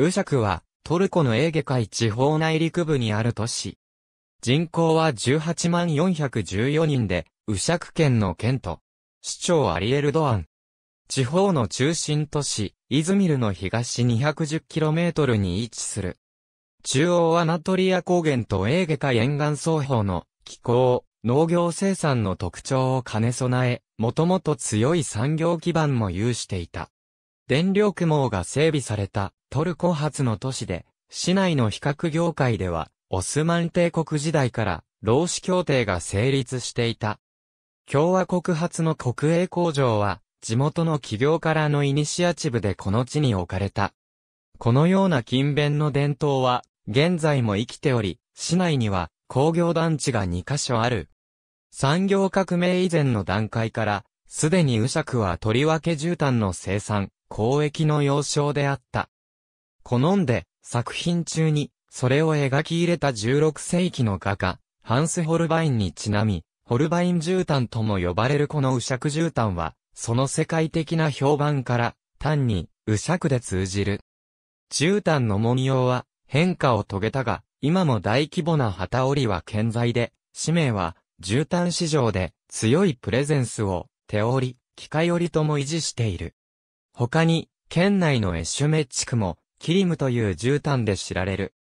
ウシャクは、トルコのエーゲ海地方内陸部にある都市。人口は18万414人で、ウシャク県の県都。市長アリエルドアン。地方の中心都市、イズミルの東 210km に位置する。中央はナトリア高原とエーゲ海沿岸双方の気候、農業生産の特徴を兼ね備え、もともと強い産業基盤も有していた。電力網が整備されたトルコ発の都市で、市内の比較業界では、オスマン帝国時代から労使協定が成立していた。共和国発の国営工場は、地元の企業からのイニシアチブでこの地に置かれた。このような勤勉の伝統は、現在も生きており、市内には工業団地が2カ所ある。産業革命以前の段階から、すでに右尺はとりわけ絨毯の生産、交易の要衝であった。好んで、作品中に、それを描き入れた16世紀の画家、ハンス・ホルバインにちなみ、ホルバイン絨毯とも呼ばれるこの右尺絨毯は、その世界的な評判から、単に、右尺で通じる。絨毯の文様は、変化を遂げたが、今も大規模な旗織りは健在で、使命は、絨毯市場で強いプレゼンスを手織り、機械織りとも維持している。他に、県内のエシュメ地区もキリムという絨毯で知られる。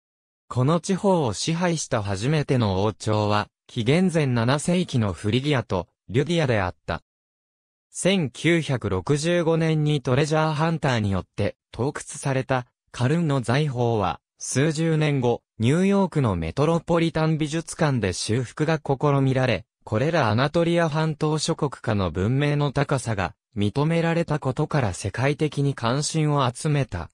この地方を支配した初めての王朝は、紀元前7世紀のフリギアとリュディアであった。1965年にトレジャーハンターによって洞窟されたカルンの財宝は、数十年後、ニューヨークのメトロポリタン美術館で修復が試みられ、これらアナトリア半島諸国家の文明の高さが認められたことから世界的に関心を集めた。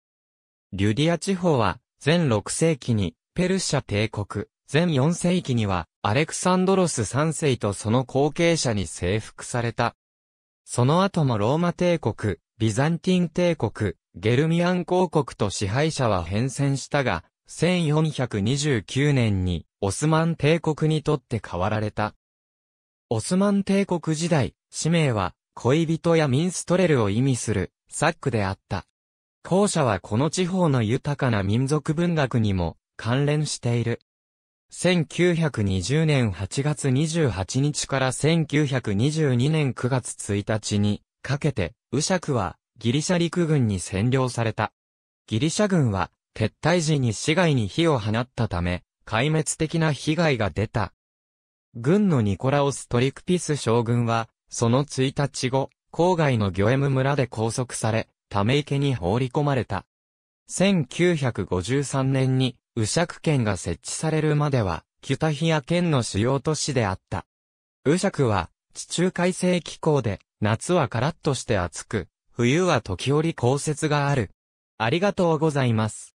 リュディア地方は、全6世紀に、ペルシャ帝国、全4世紀には、アレクサンドロス3世とその後継者に征服された。その後もローマ帝国、ビザンティン帝国、ゲルミアン公国と支配者は変遷したが、1429年にオスマン帝国にとって変わられた。オスマン帝国時代、使命は恋人やミンストレルを意味するサックであった。後者はこの地方の豊かな民族文学にも関連している。1920年8月28日から1922年9月1日にかけて、ウシャクはギリシャ陸軍に占領された。ギリシャ軍は撤退時に市街に火を放ったため、壊滅的な被害が出た。軍のニコラオス・トリクピス将軍は、その1日後、郊外のギョエム村で拘束され、ため池に放り込まれた。1953年に、右尺県が設置されるまでは、北ヒア県の主要都市であった。右尺は、地中海性気候で、夏はカラッとして暑く、冬は時折降雪がある。ありがとうございます。